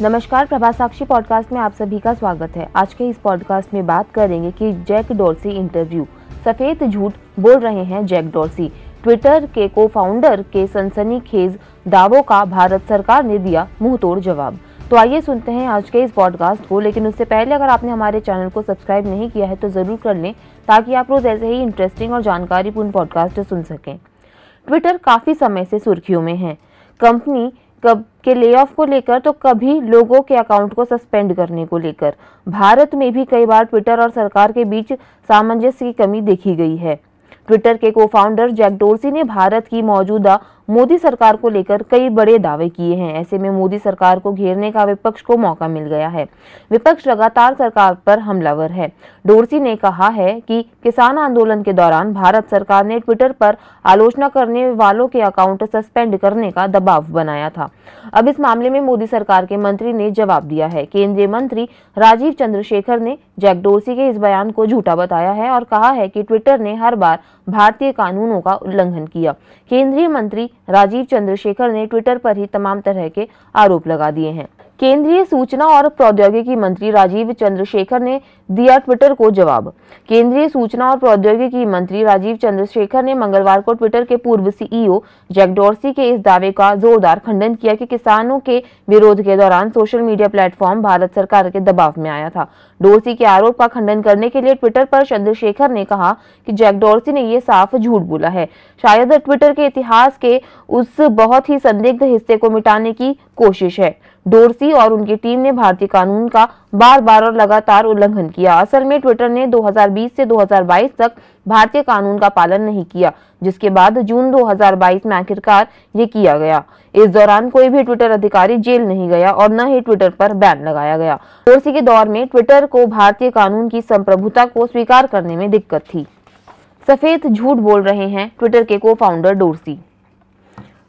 नमस्कार प्रभा साक्षी पॉडकास्ट में आप सभी का स्वागत है आज के इस पॉडकास्ट में बात करेंगे कि जैक डॉर्सी इंटरव्यू सफेद झूठ बोल रहे हैं जैक डॉर्सी ट्विटर के को फाउंडर के खेज दावों का भारत सरकार ने दिया मुंहतोड़ जवाब तो आइए सुनते हैं आज के इस पॉडकास्ट को लेकिन उससे पहले अगर आपने हमारे चैनल को सब्सक्राइब नहीं किया है तो ज़रूर कर लें ताकि आप रोज़ ऐसे ही इंटरेस्टिंग और जानकारीपूर्ण पॉडकास्ट सुन सकें ट्विटर काफ़ी समय से सुर्खियों में है कंपनी कब के ले ऑफ को लेकर तो कभी लोगों के अकाउंट को सस्पेंड करने को लेकर भारत में भी कई बार ट्विटर और सरकार के बीच सामंजस्य की कमी देखी गई है ट्विटर के को फाउंडर जैक डोर्सी ने भारत की मौजूदा मोदी सरकार को लेकर कई बड़े दावे किए हैं ऐसे में मोदी सरकार को घेरने का विपक्ष को मौका मिल गया है विपक्ष लगातार सरकार पर हमलावर है डोरसी ने कहा है कि किसान आंदोलन के दौरान भारत सरकार ने ट्विटर पर आलोचना करने वालों के अकाउंट सस्पेंड करने का दबाव बनाया था अब इस मामले में मोदी सरकार के मंत्री ने जवाब दिया है केंद्रीय मंत्री राजीव चंद्रशेखर ने जैक डोर्सी के इस बयान को झूठा बताया है और कहा है कि ट्विटर ने हर बार भारतीय कानूनों का उल्लंघन किया केंद्रीय मंत्री राजीव चंद्रशेखर ने ट्विटर पर ही तमाम तरह के आरोप लगा दिए हैं केंद्रीय सूचना और प्रौद्योगिकी मंत्री राजीव चंद्रशेखर ने दिया ट्विटर को जवाब केंद्रीय सूचना और प्रौद्योगिकी मंत्री राजीव चंद्रशेखर ने मंगलवार को ट्विटर के पूर्व सीईओ जैक के इस दावे का जोरदार खंडन किया कि किसानों के विरोध के दौरान सोशल मीडिया प्लेटफॉर्म भारत सरकार के दबाव में आया था डोरसी के आरोप का खंडन करने के लिए ट्विटर पर चंद्रशेखर ने कहा कि जैक ने यह साफ झूठ बोला है शायद ट्विटर के इतिहास के उस बहुत ही संदिग्ध हिस्से को मिटाने की कोशिश है डोरसी और उनकी टीम ने भारतीय कानून का बार बार और लगातार उल्लंघन किया असल में ट्विटर ने 2020 से 2022 तक भारतीय कानून का पालन नहीं किया जिसके बाद जून 2022 में आखिरकार ये किया गया इस दौरान कोई भी ट्विटर अधिकारी जेल नहीं गया और न ही ट्विटर पर बैन लगाया गया डोरसी के दौर में ट्विटर को भारतीय कानून की संप्रभुता को स्वीकार करने में दिक्कत थी सफेद झूठ बोल रहे हैं ट्विटर के को फाउंडर डोरसी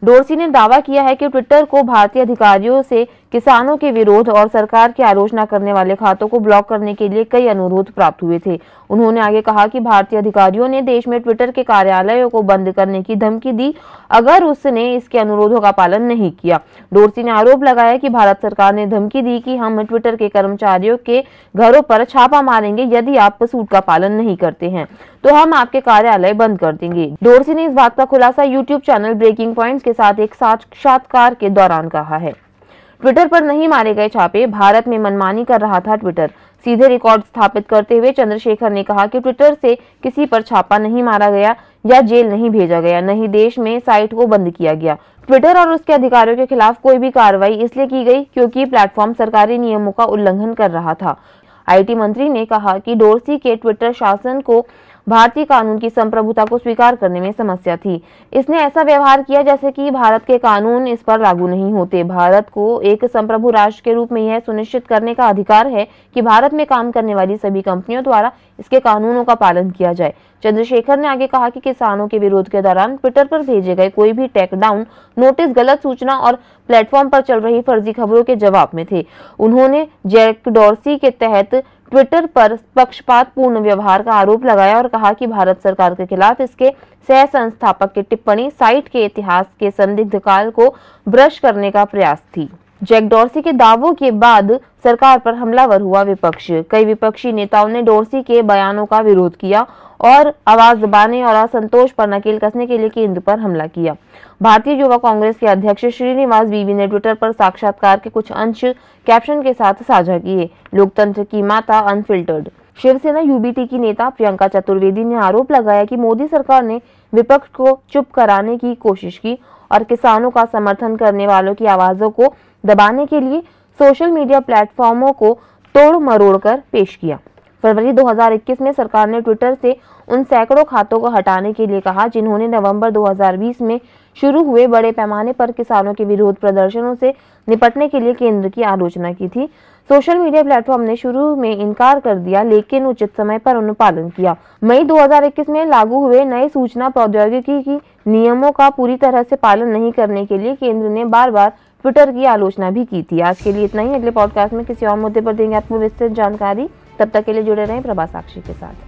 डोरसी ने दावा किया है कि ट्विटर को भारतीय अधिकारियों से किसानों के विरोध और सरकार की आलोचना करने वाले खातों को ब्लॉक करने के लिए कई अनुरोध प्राप्त हुए थे उन्होंने आगे कहा कि भारतीय अधिकारियों ने देश में ट्विटर के कार्यालयों को बंद करने की धमकी दी अगर उसने इसके अनुरोधों का पालन नहीं किया डोरसी ने आरोप लगाया कि भारत सरकार ने धमकी दी कि हम ट्विटर के कर्मचारियों के घरों पर छापा मारेंगे यदि आप सूट का पालन नहीं करते हैं तो हम आपके कार्यालय बंद कर देंगे डोरसी ने इस बात का खुलासा यूट्यूब चैनल ब्रेकिंग प्वाइंट के साथ एक साक्षात्कार के दौरान कहा है ट्विटर पर नहीं मारे गए छापे भारत में मनमानी कर रहा था ट्विटर सीधे रिकॉर्ड स्थापित करते हुए चंद्रशेखर ने कहा कि ट्विटर से किसी पर छापा नहीं मारा गया या जेल नहीं भेजा गया नहीं देश में साइट को बंद किया गया ट्विटर और उसके अधिकारियों के खिलाफ कोई भी कार्रवाई इसलिए की गई क्योंकि प्लेटफॉर्म सरकारी नियमों का उल्लंघन कर रहा था आईटी मंत्री ने कहा कि डोरसी के ट्विटर शासन को भारतीय कानून की संप्रभुता को स्वीकार करने में समस्या थी इसने ऐसा व्यवहार किया जैसे कि भारत के कानून इस पर लागू नहीं होते भारत को एक संप्रभु राष्ट्र के रूप में यह सुनिश्चित करने का अधिकार है कि भारत में काम करने वाली सभी कंपनियों द्वारा इसके कानूनों का पालन किया जाए चंद्रशेखर ने आगे कहा कि किसानों के विरोध के दौरान ट्विटर पर भेजे गए कोई भी टेकडाउन नोटिस गलत सूचना और प्लेटफॉर्म पर चल रही फर्जी खबरों के जवाब में थे उन्होंने जैक डॉर्सी के तहत ट्विटर पर पक्षपातपूर्ण व्यवहार का आरोप लगाया और कहा कि भारत सरकार के खिलाफ इसके सह संस्थापक की टिप्पणी साइट के इतिहास के संदिग्ध काल को ब्रश करने का प्रयास थी जैक डोरसी के दावों के बाद सरकार पर हमलावर हुआ विपक्ष कई विपक्षी नेताओं ने डोर्सी के बयानों का विरोध किया और आवाज दबाने और असंतोष पर नकेल कसने के लिए केंद्र पर हमला किया भारतीय युवा कांग्रेस के अध्यक्ष श्रीनिवास बीवी ने ट्विटर पर साक्षात्कार के कुछ अंश कैप्शन के साथ साझा किए लोकतंत्र की माता अनफिल्टर्ड शिवसेना यूबीटी की नेता प्रियंका चतुर्वेदी ने आरोप लगाया कि मोदी सरकार ने विपक्ष को चुप कराने की कोशिश की और किसानों का समर्थन करने वालों की आवाजों को दबाने के लिए सोशल मीडिया प्लेटफॉर्मों को तोड़ मरोड़ कर पेश किया फरवरी 2021 में सरकार ने ट्विटर से उन सैकड़ों खातों को हटाने के लिए कहा जिन्होंने नवंबर 2020 में शुरू हुए बड़े पैमाने पर किसानों के विरोध प्रदर्शनों से निपटने के लिए केंद्र की आलोचना की थी सोशल मीडिया प्लेटफॉर्म ने शुरू में इनकार कर दिया लेकिन उचित समय पर अनुपालन किया मई 2021 में लागू हुए नए सूचना प्रौद्योगिकी की नियमों का पूरी तरह से पालन नहीं करने के लिए केंद्र ने बार बार ट्विटर की आलोचना भी की थी आज के लिए इतना ही अगले पॉडकास्ट में किसी और मुद्दे पर देंगे आपको विस्तृत जानकारी तब तक के लिए जुड़े रहें प्रभा साक्षी के साथ